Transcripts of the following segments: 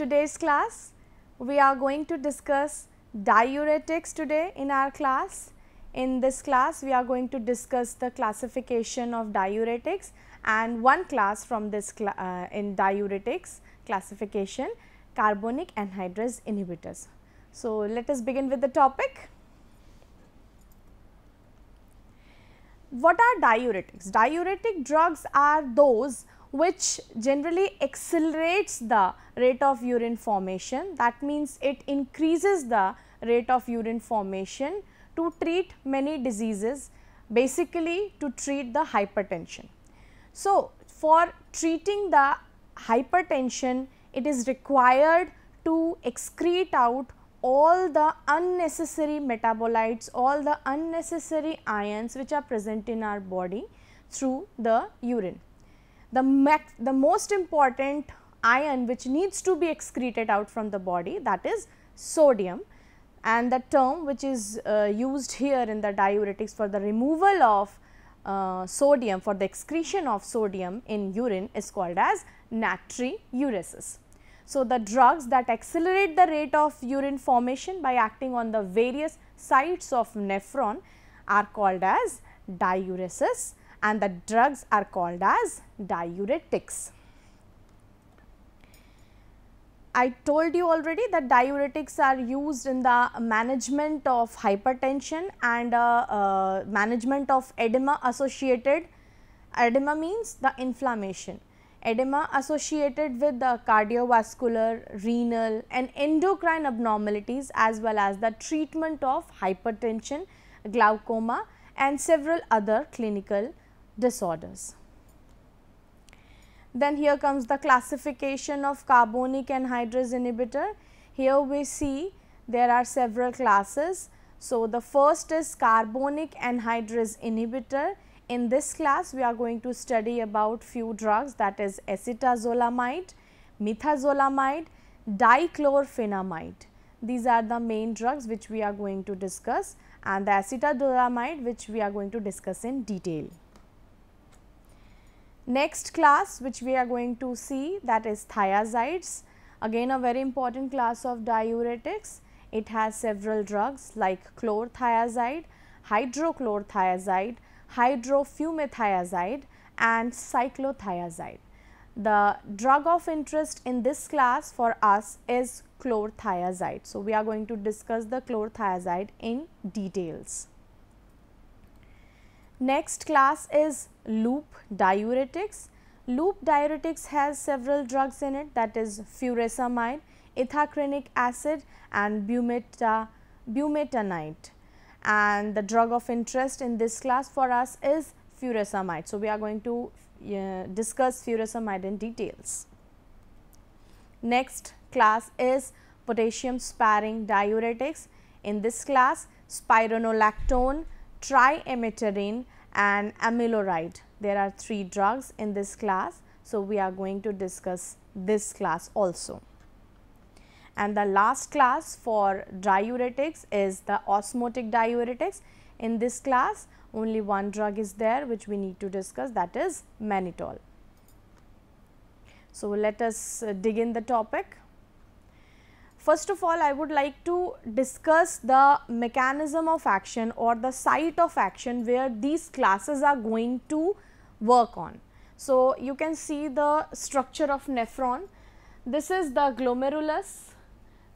today's class. We are going to discuss diuretics today in our class. In this class, we are going to discuss the classification of diuretics and one class from this cl uh, in diuretics classification carbonic anhydrase inhibitors. So, let us begin with the topic. What are diuretics? Diuretic drugs are those which generally accelerates the rate of urine formation. That means, it increases the rate of urine formation to treat many diseases basically to treat the hypertension. So, for treating the hypertension it is required to excrete out all the unnecessary metabolites, all the unnecessary ions which are present in our body through the urine the, the most important ion which needs to be excreted out from the body that is sodium and the term which is uh, used here in the diuretics for the removal of uh, sodium for the excretion of sodium in urine is called as natriuresis. So, the drugs that accelerate the rate of urine formation by acting on the various sites of nephron are called as diuresis and the drugs are called as diuretics. I told you already that diuretics are used in the management of hypertension and uh, uh, management of edema associated. Edema means the inflammation. Edema associated with the cardiovascular, renal and endocrine abnormalities as well as the treatment of hypertension, glaucoma and several other clinical disorders. Then here comes the classification of carbonic anhydrase inhibitor. Here we see there are several classes. So, the first is carbonic anhydrase inhibitor. In this class, we are going to study about few drugs that is acetazolamide, methazolamide, dichlorphenamide. These are the main drugs which we are going to discuss and the acetazolamide which we are going to discuss in detail. Next class which we are going to see that is thiazides again a very important class of diuretics. It has several drugs like chlorothiazide, hydrochlorothiazide, hydrofumethiazide and cyclothiazide. The drug of interest in this class for us is chlorothiazide. So, we are going to discuss the chlorothiazide in details. Next class is loop diuretics. Loop diuretics has several drugs in it that is furosemide, ethacrynic acid and bumeta, bumetanide and the drug of interest in this class for us is furosemide. So, we are going to uh, discuss furosemide in details. Next class is potassium sparing diuretics. In this class, spironolactone, triamterene and amiloride. There are three drugs in this class. So, we are going to discuss this class also. And the last class for diuretics is the osmotic diuretics. In this class, only one drug is there which we need to discuss that is mannitol. So, let us uh, dig in the topic. First of all, I would like to discuss the mechanism of action or the site of action where these classes are going to work on. So, you can see the structure of nephron. This is the glomerulus.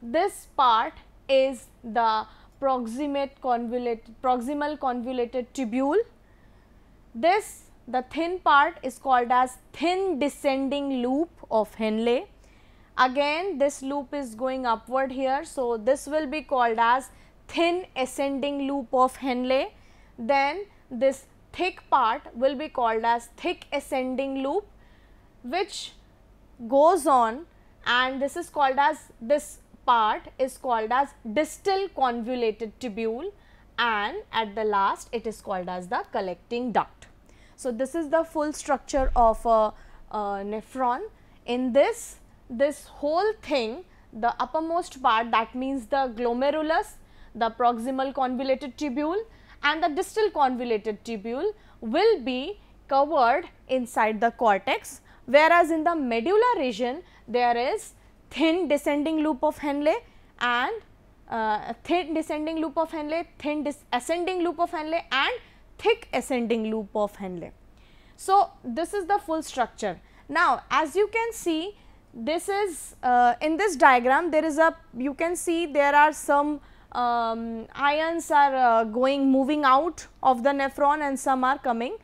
This part is the proximate convoluted, proximal convoluted tubule. This the thin part is called as thin descending loop of Henle. Again this loop is going upward here. So, this will be called as thin ascending loop of Henle. Then this thick part will be called as thick ascending loop which goes on and this is called as this part is called as distal convoluted tubule and at the last it is called as the collecting duct. So, this is the full structure of a, a nephron. In this this whole thing, the uppermost part that means the glomerulus, the proximal convoluted tubule and the distal convoluted tubule will be covered inside the cortex whereas in the medulla region there is thin descending loop of Henle and uh, thin descending loop of Henle, thin ascending loop of Henle and thick ascending loop of Henle. So, this is the full structure. Now, as you can see this is uh, in this diagram there is a you can see there are some um, ions are uh, going moving out of the nephron and some are coming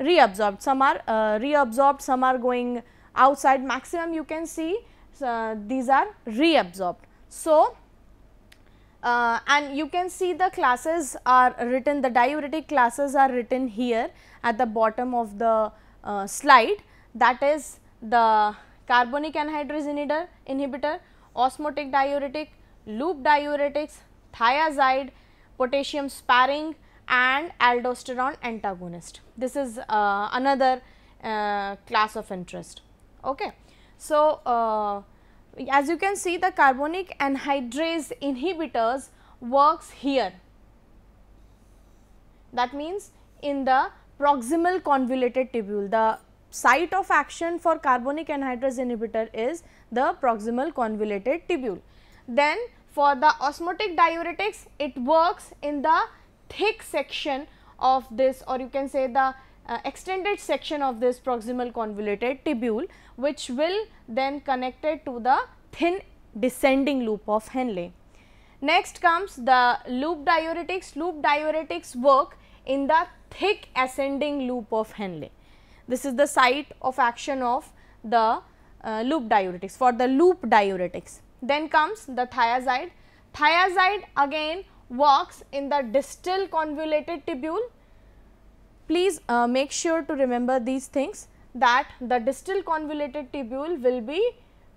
reabsorbed some are uh, reabsorbed some are going outside maximum you can see uh, these are reabsorbed. So, uh, and you can see the classes are written the diuretic classes are written here at the bottom of the uh, slide that is the carbonic anhydrase inhibitor, osmotic diuretic, loop diuretics, thiazide, potassium sparing and aldosterone antagonist. This is uh, another uh, class of interest. Okay. So, uh, as you can see the carbonic anhydrase inhibitors works here. That means in the proximal convoluted tubule, the site of action for carbonic anhydrase inhibitor is the proximal convoluted tubule. Then for the osmotic diuretics, it works in the thick section of this or you can say the uh, extended section of this proximal convoluted tubule which will then connect it to the thin descending loop of Henle. Next comes the loop diuretics. Loop diuretics work in the thick ascending loop of Henle. This is the site of action of the uh, loop diuretics for the loop diuretics. Then comes the thiazide. Thiazide again works in the distal convoluted tubule. Please uh, make sure to remember these things that the distal convoluted tubule will be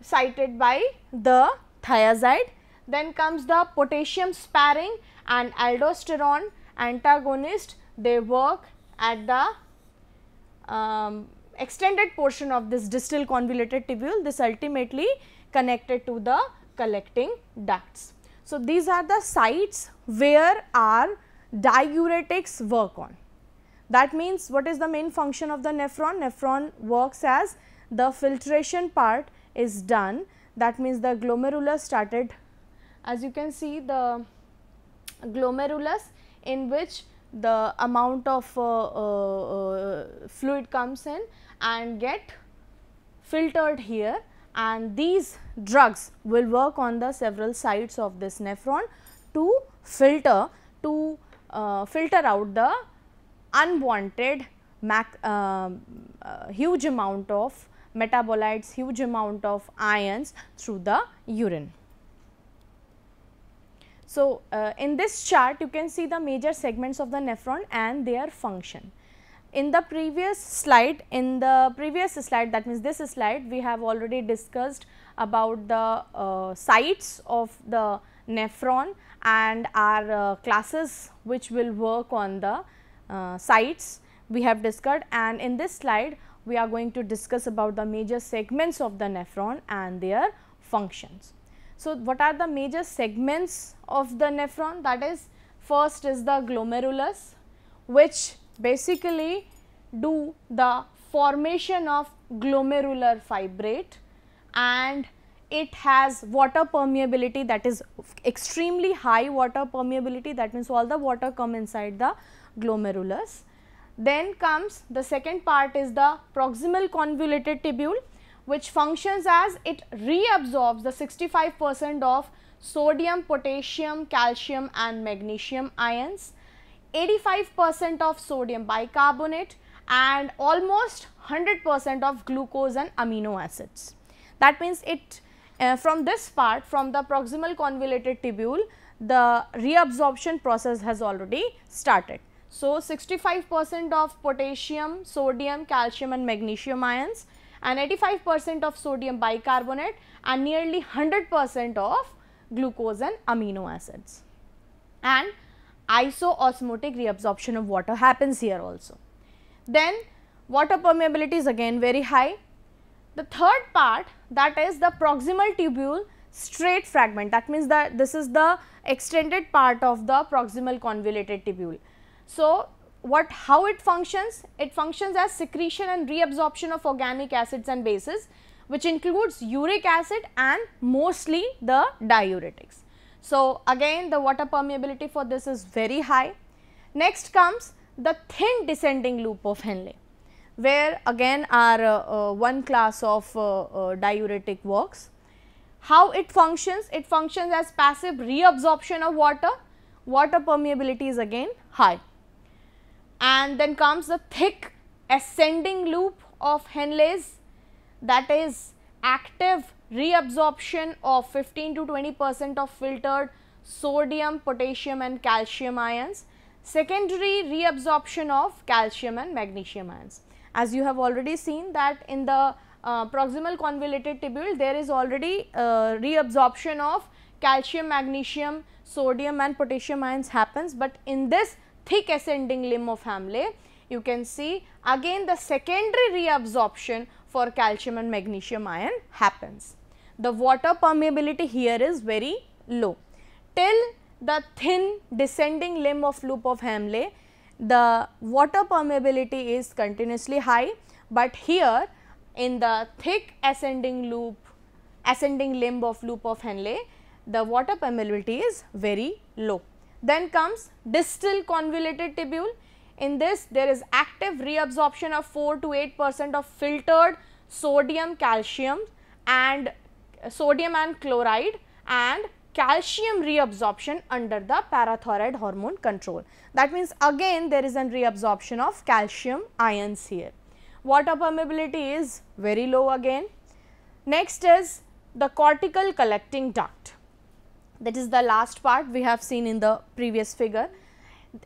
cited by the thiazide. Then comes the potassium sparing and aldosterone antagonist they work at the um, extended portion of this distal convoluted tubule this ultimately connected to the collecting ducts. So, these are the sites where our diuretics work on. That means, what is the main function of the nephron? Nephron works as the filtration part is done that means the glomerulus started as you can see the glomerulus in which the amount of uh, uh, uh, fluid comes in and get filtered here and these drugs will work on the several sides of this nephron to filter to uh, filter out the unwanted mac, uh, uh, huge amount of metabolites huge amount of ions through the urine. So, uh, in this chart you can see the major segments of the nephron and their function. In the previous slide, in the previous slide that means this slide we have already discussed about the uh, sites of the nephron and our uh, classes which will work on the uh, sites we have discussed and in this slide we are going to discuss about the major segments of the nephron and their functions. So, what are the major segments of the nephron that is first is the glomerulus which basically do the formation of glomerular fibrate and it has water permeability that is extremely high water permeability that means all the water come inside the glomerulus. Then comes the second part is the proximal convoluted tubule which functions as it reabsorbs the 65% of sodium, potassium, calcium and magnesium ions, 85% of sodium bicarbonate and almost 100% of glucose and amino acids. That means it uh, from this part from the proximal convoluted tubule the reabsorption process has already started. So, 65 percent of potassium, sodium, calcium and magnesium ions, and 85% of sodium bicarbonate and nearly 100% of glucose and amino acids. And isoosmotic reabsorption of water happens here also. Then water permeability is again very high. The third part that is the proximal tubule straight fragment that means that this is the extended part of the proximal convoluted tubule. So, what how it functions? It functions as secretion and reabsorption of organic acids and bases which includes uric acid and mostly the diuretics. So, again the water permeability for this is very high. Next comes the thin descending loop of Henle where again our uh, uh, one class of uh, uh diuretic works. How it functions? It functions as passive reabsorption of water, water permeability is again high and then comes the thick ascending loop of Henle's, that is active reabsorption of 15 to 20 percent of filtered sodium, potassium and calcium ions, secondary reabsorption of calcium and magnesium ions. As you have already seen that in the uh, proximal convoluted tubule, there is already uh, reabsorption of calcium, magnesium, sodium and potassium ions happens, but in this thick ascending limb of Hamley, you can see again the secondary reabsorption for calcium and magnesium ion happens. The water permeability here is very low. Till the thin descending limb of loop of Hamley, the water permeability is continuously high, but here in the thick ascending loop, ascending limb of loop of Henle, the water permeability is very low. Then comes distal convoluted tubule. In this there is active reabsorption of 4 to 8 percent of filtered sodium calcium and uh, sodium and chloride and calcium reabsorption under the parathyroid hormone control. That means again there is a reabsorption of calcium ions here. Water permeability is very low again. Next is the cortical collecting duct that is the last part we have seen in the previous figure.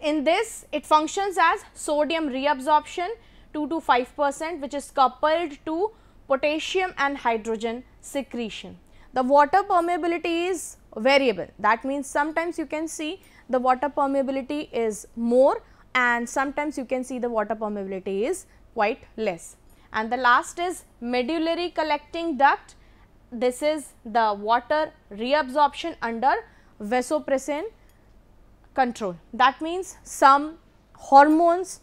In this it functions as sodium reabsorption 2 to 5 percent which is coupled to potassium and hydrogen secretion. The water permeability is variable that means sometimes you can see the water permeability is more and sometimes you can see the water permeability is quite less. And the last is medullary collecting duct this is the water reabsorption under vasopressin control. That means some hormones,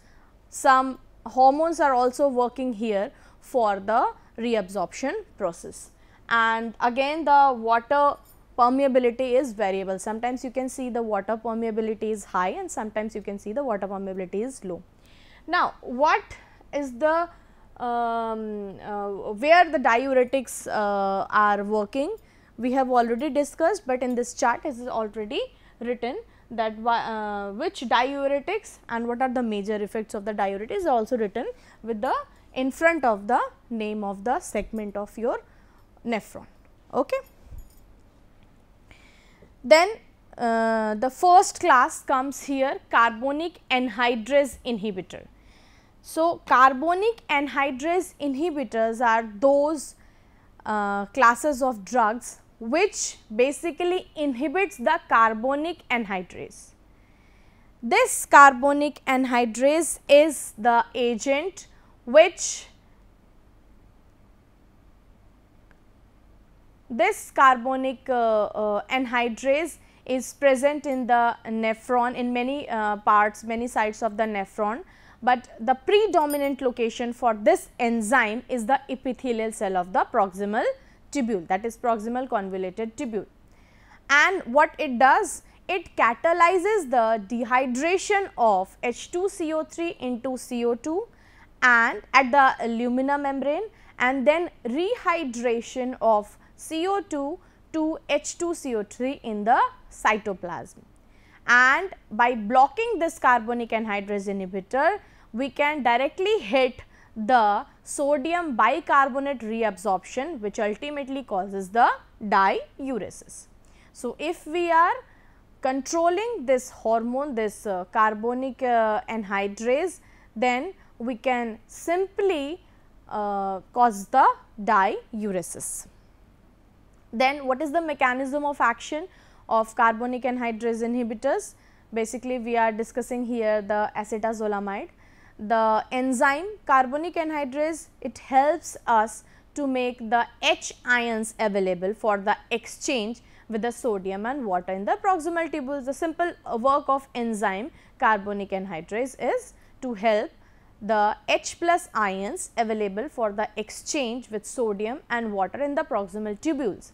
some hormones are also working here for the reabsorption process. And again the water permeability is variable. Sometimes you can see the water permeability is high and sometimes you can see the water permeability is low. Now, what is the um, uh, where the diuretics uh, are working we have already discussed, but in this chart it is already written that uh, which diuretics and what are the major effects of the diuretics is also written with the in front of the name of the segment of your nephron. Okay. Then uh, the first class comes here carbonic anhydrase inhibitor. So, carbonic anhydrase inhibitors are those uh, classes of drugs which basically inhibits the carbonic anhydrase. This carbonic anhydrase is the agent which this carbonic uh, uh, anhydrase is present in the nephron in many uh, parts many sites of the nephron but the predominant location for this enzyme is the epithelial cell of the proximal tubule that is proximal convoluted tubule. And what it does? It catalyzes the dehydration of H2CO3 into CO2 and at the alumina membrane and then rehydration of CO2 to H2CO3 in the cytoplasm. And by blocking this carbonic anhydrase inhibitor, we can directly hit the sodium bicarbonate reabsorption which ultimately causes the diuresis. So, if we are controlling this hormone this uh, carbonic uh, anhydrase then we can simply uh, cause the diuresis. Then what is the mechanism of action of carbonic anhydrase inhibitors? Basically we are discussing here the acetazolamide the enzyme carbonic anhydrase it helps us to make the H ions available for the exchange with the sodium and water in the proximal tubules. The simple work of enzyme carbonic anhydrase is to help the H plus ions available for the exchange with sodium and water in the proximal tubules.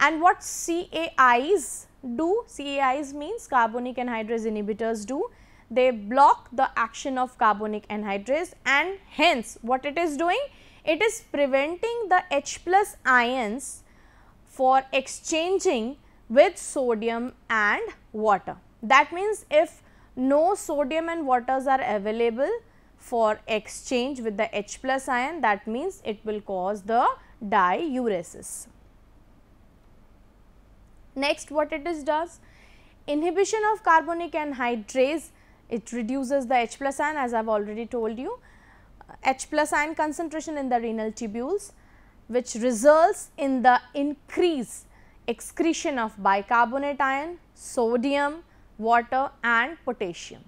And what CAIs do? CAIs means carbonic anhydrase inhibitors do they block the action of carbonic anhydrase and hence what it is doing? It is preventing the H plus ions for exchanging with sodium and water. That means, if no sodium and waters are available for exchange with the H plus ion that means it will cause the diuresis. Next what it is does? Inhibition of carbonic anhydrase it reduces the H plus ion as I have already told you. H plus ion concentration in the renal tubules which results in the increase excretion of bicarbonate ion, sodium, water and potassium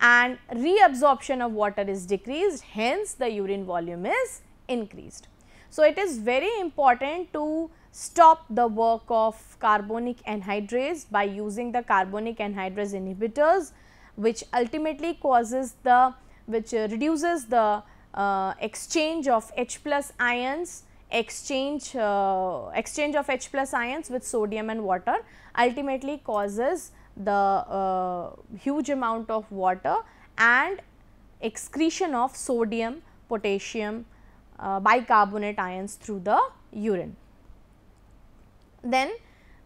and reabsorption of water is decreased hence the urine volume is increased. So, it is very important to stop the work of carbonic anhydrase by using the carbonic anhydrase inhibitors which ultimately causes the which uh, reduces the uh, exchange of H plus ions exchange uh, exchange of H plus ions with sodium and water ultimately causes the uh, huge amount of water and excretion of sodium potassium uh, bicarbonate ions through the urine. Then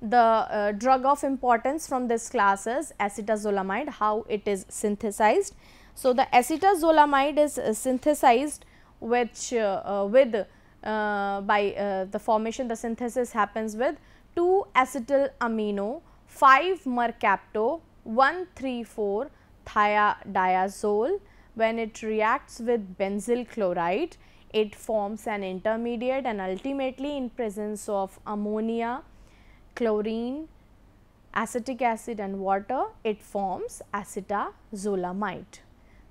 the uh, drug of importance from this class is acetazolamide, how it is synthesized. So, the acetazolamide is uh, synthesized which uh, uh with uh, by uh, the formation the synthesis happens with 2 acetyl amino, 5 mercapto, 134 thiadiazole. When it reacts with benzyl chloride, it forms an intermediate and ultimately in presence of ammonia, chlorine, acetic acid and water, it forms acetazolamide.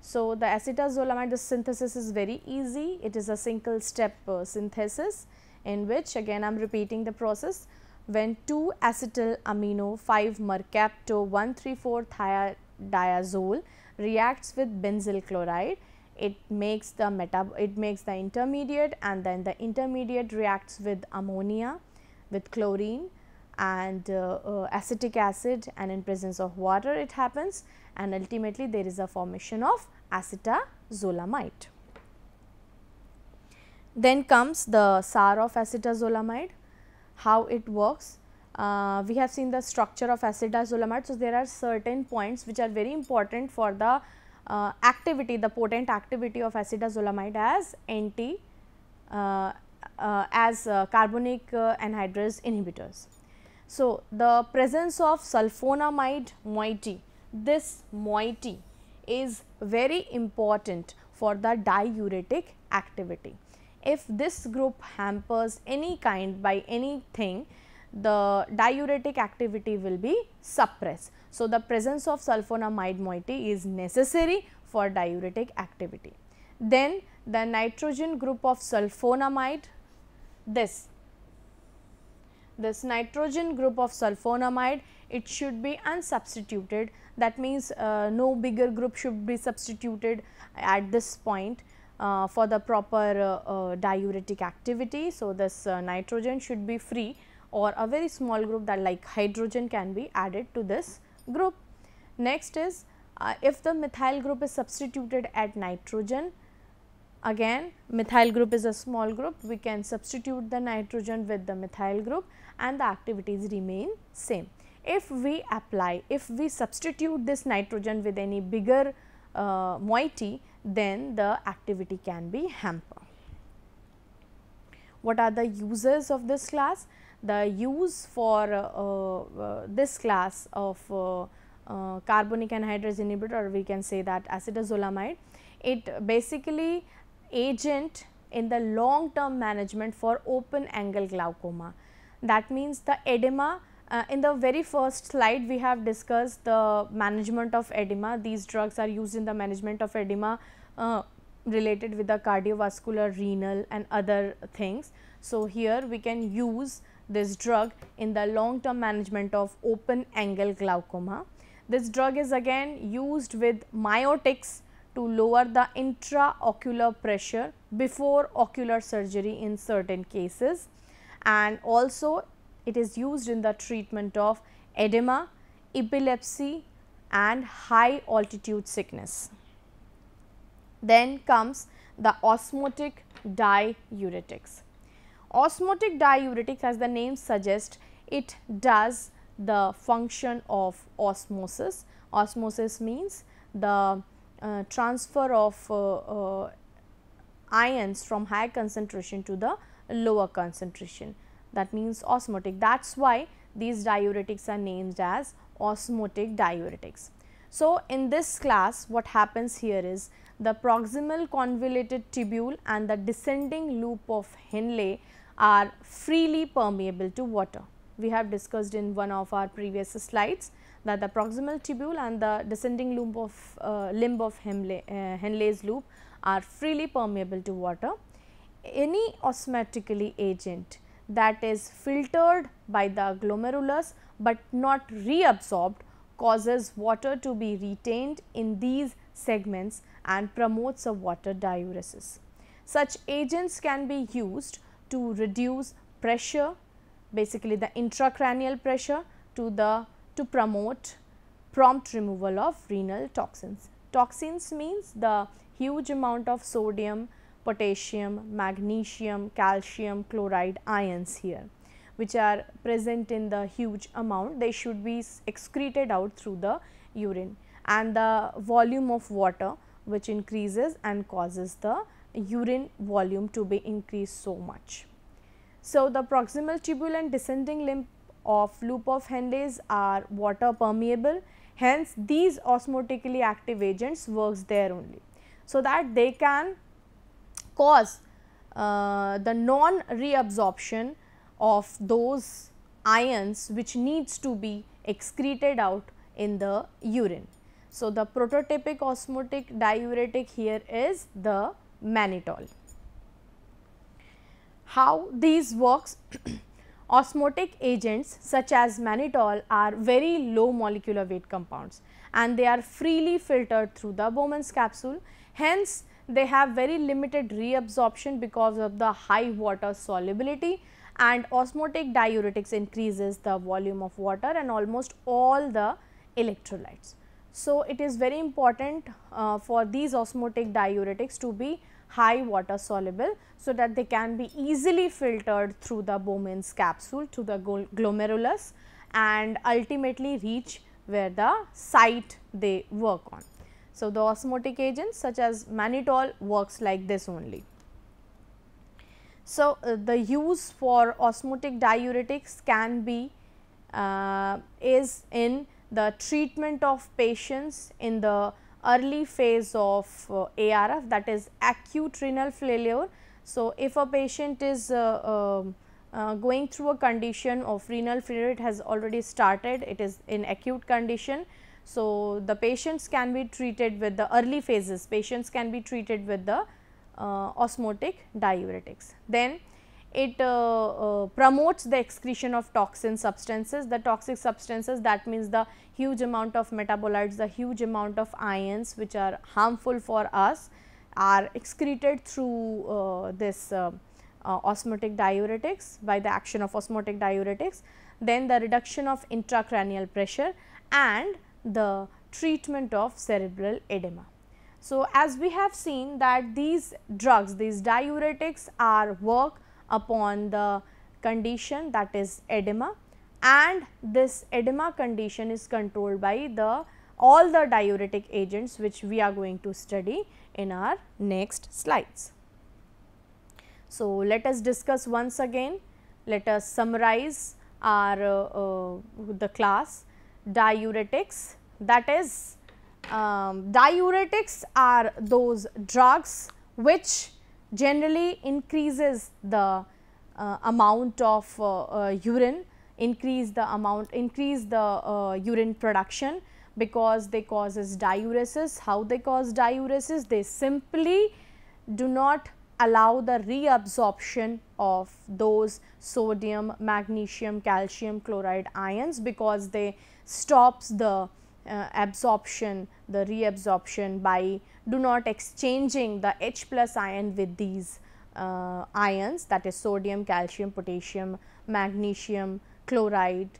So, the acetazolamide the synthesis is very easy, it is a single step uh, synthesis in which again I am repeating the process when 2 acetyl amino 5 mercapto 134 thiodiazole reacts with benzyl chloride it makes the meta it makes the intermediate and then the intermediate reacts with ammonia with chlorine and uh, uh, acetic acid and in presence of water it happens and ultimately there is a formation of acetazolamide. Then comes the SAR of acetazolamide, how it works. Uh, we have seen the structure of acetazolamide. So, there are certain points which are very important for the uh, activity, the potent activity of acetazolamide as anti, uh, uh as carbonic anhydrase inhibitors. So, the presence of sulfonamide moiety, this moiety is very important for the diuretic activity. If this group hampers any kind by anything, the diuretic activity will be suppressed. So, the presence of sulfonamide moiety is necessary for diuretic activity. Then the nitrogen group of sulfonamide, this this nitrogen group of sulfonamide it should be unsubstituted that means uh, no bigger group should be substituted at this point uh, for the proper uh, uh diuretic activity. So, this uh, nitrogen should be free or a very small group that like hydrogen can be added to this group. Next is uh, if the methyl group is substituted at nitrogen Again methyl group is a small group, we can substitute the nitrogen with the methyl group and the activities remain same. If we apply, if we substitute this nitrogen with any bigger uh, moiety, then the activity can be hampered. What are the uses of this class? The use for uh, uh, this class of uh, uh carbonic anhydrase inhibitor we can say that acetazolamide. It basically agent in the long term management for open angle glaucoma. That means the edema uh, in the very first slide we have discussed the management of edema. These drugs are used in the management of edema uh, related with the cardiovascular, renal and other things. So, here we can use this drug in the long term management of open angle glaucoma. This drug is again used with myotics to lower the intraocular pressure before ocular surgery in certain cases and also it is used in the treatment of edema, epilepsy and high altitude sickness. Then comes the osmotic diuretics. Osmotic diuretics as the name suggests it does the function of osmosis. Osmosis means the uh, transfer of uh, uh, ions from higher concentration to the lower concentration that means osmotic that is why these diuretics are named as osmotic diuretics. So, in this class what happens here is the proximal convoluted tubule and the descending loop of Henle are freely permeable to water. We have discussed in one of our previous slides that the proximal tubule and the descending loop of uh, limb of Henle, uh, Henle's loop are freely permeable to water. Any osmotically agent that is filtered by the glomerulus but not reabsorbed causes water to be retained in these segments and promotes a water diuresis. Such agents can be used to reduce pressure basically the intracranial pressure to the to promote prompt removal of renal toxins. Toxins means the huge amount of sodium, potassium, magnesium, calcium, chloride ions here which are present in the huge amount they should be excreted out through the urine and the volume of water which increases and causes the urine volume to be increased so much. So, the proximal tubule and descending limb of loop of Henle's are water permeable hence these osmotically active agents works there only. So, that they can cause uh, the non reabsorption of those ions which needs to be excreted out in the urine. So, the prototypic osmotic diuretic here is the mannitol. How these works Osmotic agents such as mannitol are very low molecular weight compounds and they are freely filtered through the Bowman's capsule. Hence, they have very limited reabsorption because of the high water solubility and osmotic diuretics increases the volume of water and almost all the electrolytes. So, it is very important uh, for these osmotic diuretics to be high water soluble so that they can be easily filtered through the Bowman's capsule to the glomerulus and ultimately reach where the site they work on. So, the osmotic agents such as mannitol works like this only. So, uh, the use for osmotic diuretics can be uh, is in the treatment of patients in the early phase of uh, ARF that is acute renal failure. So, if a patient is uh, um, uh, going through a condition of renal failure, it has already started, it is in acute condition. So, the patients can be treated with the early phases, patients can be treated with the uh, osmotic diuretics. Then it uh, uh, promotes the excretion of toxin substances the toxic substances that means the huge amount of metabolites the huge amount of ions which are harmful for us are excreted through uh, this uh, uh, osmotic diuretics by the action of osmotic diuretics then the reduction of intracranial pressure and the treatment of cerebral edema so as we have seen that these drugs these diuretics are work upon the condition that is edema and this edema condition is controlled by the all the diuretic agents which we are going to study in our next slides. So, let us discuss once again, let us summarize our uh, uh, the class diuretics that is um, diuretics are those drugs which generally increases the uh, amount of uh, uh urine, increase the amount, increase the uh, urine production because they causes diuresis. How they cause diuresis? They simply do not allow the reabsorption of those sodium, magnesium, calcium chloride ions because they stops the uh, absorption, the reabsorption by do not exchanging the H plus ion with these uh, ions that is sodium, calcium, potassium, magnesium, chloride.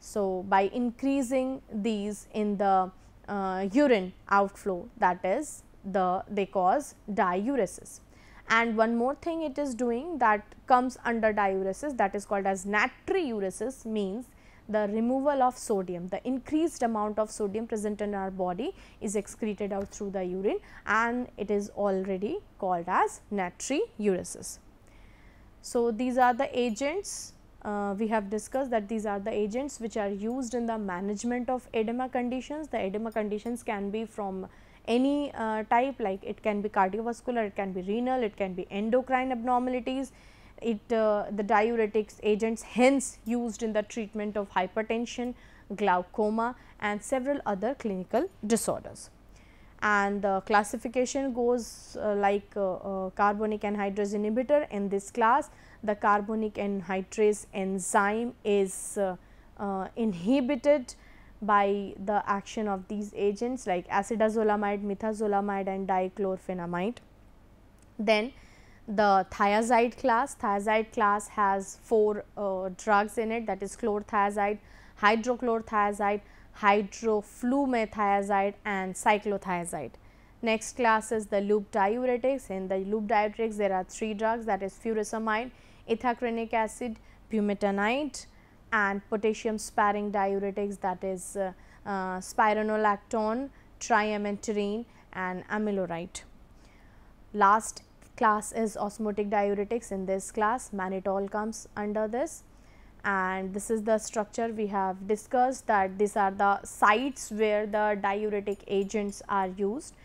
So, by increasing these in the uh, urine outflow that is the they cause diuresis. And one more thing it is doing that comes under diuresis that is called as natriuresis means the removal of sodium, the increased amount of sodium present in our body is excreted out through the urine and it is already called as natriuresis. So, these are the agents uh, we have discussed that these are the agents which are used in the management of edema conditions. The edema conditions can be from any uh, type like it can be cardiovascular, it can be renal, it can be endocrine abnormalities, it uh, the diuretics agents hence used in the treatment of hypertension, glaucoma and several other clinical disorders. And the classification goes uh, like uh, uh carbonic anhydrase inhibitor in this class the carbonic anhydrase enzyme is uh, uh, inhibited by the action of these agents like acetazolamide, methazolamide and dichlorphenamide. Then the thiazide class. Thiazide class has four uh, drugs in it that is chlorothiazide, hydrochlorothiazide, hydroflumethiazide and cyclothiazide. Next class is the loop diuretics. In the loop diuretics there are three drugs that is furosemide, ethacrynic acid, bumetanide and potassium sparing diuretics that is uh, uh, spironolactone, triamterene and amiloride. Last class is osmotic diuretics in this class mannitol comes under this and this is the structure we have discussed that these are the sites where the diuretic agents are used.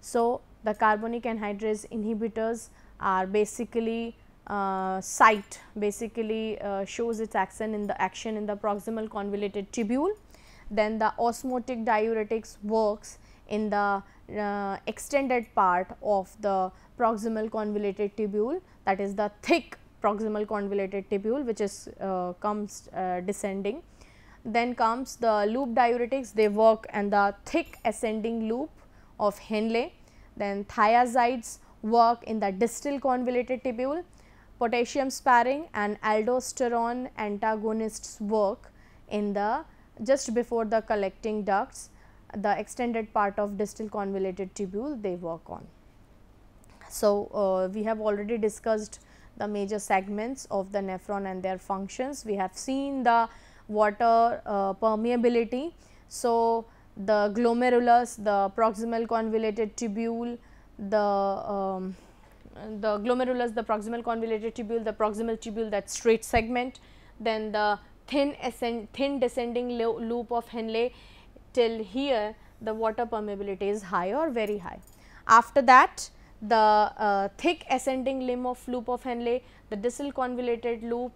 So, the carbonic anhydrase inhibitors are basically uh, site basically uh, shows its action in the action in the proximal convoluted tubule. Then the osmotic diuretics works in the uh, extended part of the proximal convoluted tubule that is the thick proximal convoluted tubule which is uh, comes uh, descending. Then comes the loop diuretics they work and the thick ascending loop of Henle. Then thiazides work in the distal convoluted tubule, potassium sparing and aldosterone antagonists work in the just before the collecting ducts the extended part of distal convoluted tubule they work on. So, uh, we have already discussed the major segments of the nephron and their functions. We have seen the water uh, permeability. So, the glomerulus, the proximal convoluted tubule, the um, the glomerulus, the proximal convoluted tubule, the proximal tubule that straight segment, then the thin ascend, thin descending loop of Henle till here the water permeability is high or very high. After that the uh, thick ascending limb of loop of Henle, the distal convoluted loop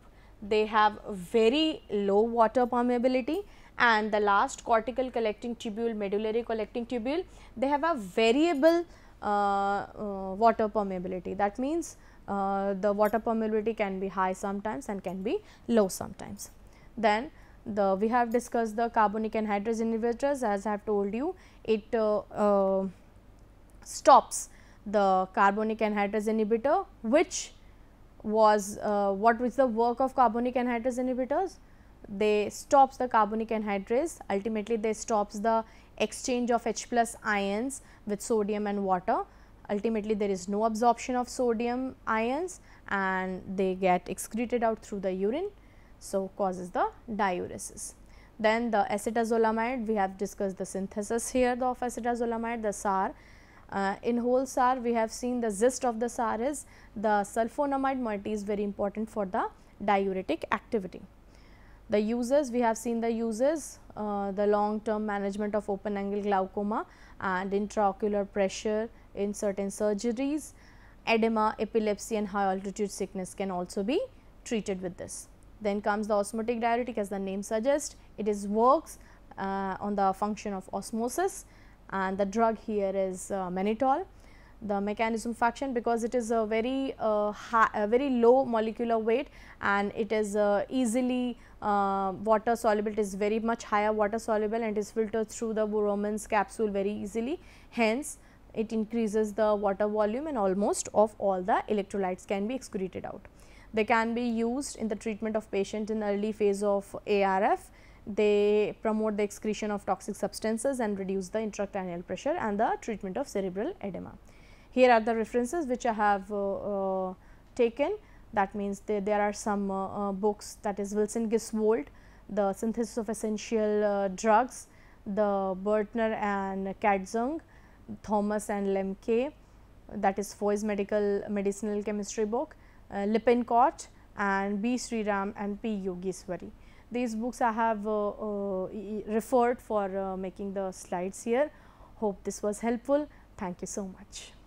they have very low water permeability and the last cortical collecting tubule, medullary collecting tubule they have a variable uh, uh, water permeability that means uh, the water permeability can be high sometimes and can be low sometimes. Then the we have discussed the carbonic anhydrase inhibitors as I have told you it uh, uh stops the carbonic anhydrase inhibitor which was uh, what was the work of carbonic anhydrase inhibitors they stops the carbonic anhydrase ultimately they stops the exchange of H plus ions with sodium and water ultimately there is no absorption of sodium ions and they get excreted out through the urine so, causes the diuresis. Then the acetazolamide, we have discussed the synthesis here the of acetazolamide, the SAR. Uh, in whole SAR, we have seen the gist of the SAR is the sulfonamide moiety is very important for the diuretic activity. The uses, we have seen the uses, uh, the long term management of open angle glaucoma and intraocular pressure in certain surgeries, edema, epilepsy and high altitude sickness can also be treated with this. Then comes the osmotic diuretic as the name suggests, it is works uh, on the function of osmosis and the drug here is uh, mannitol. The mechanism function because it is a very uh, high, a very low molecular weight and it is uh, easily uh, water soluble, it is very much higher water soluble and is filtered through the Boromans capsule very easily. Hence, it increases the water volume and almost of all the electrolytes can be excreted out. They can be used in the treatment of patient in early phase of ARF. They promote the excretion of toxic substances and reduce the intracranial pressure and the treatment of cerebral edema. Here are the references which I have uh, uh, taken that means there are some uh, uh, books that is Wilson Giswold, the synthesis of essential uh, drugs, the Bertner and Katzung, Thomas and Lemke that is Foy's medical medicinal chemistry book uh, Lippincott and B. Sriram and P. Yogeshwari. These books I have uh, uh, referred for making the slides here. Hope this was helpful. Thank you so much.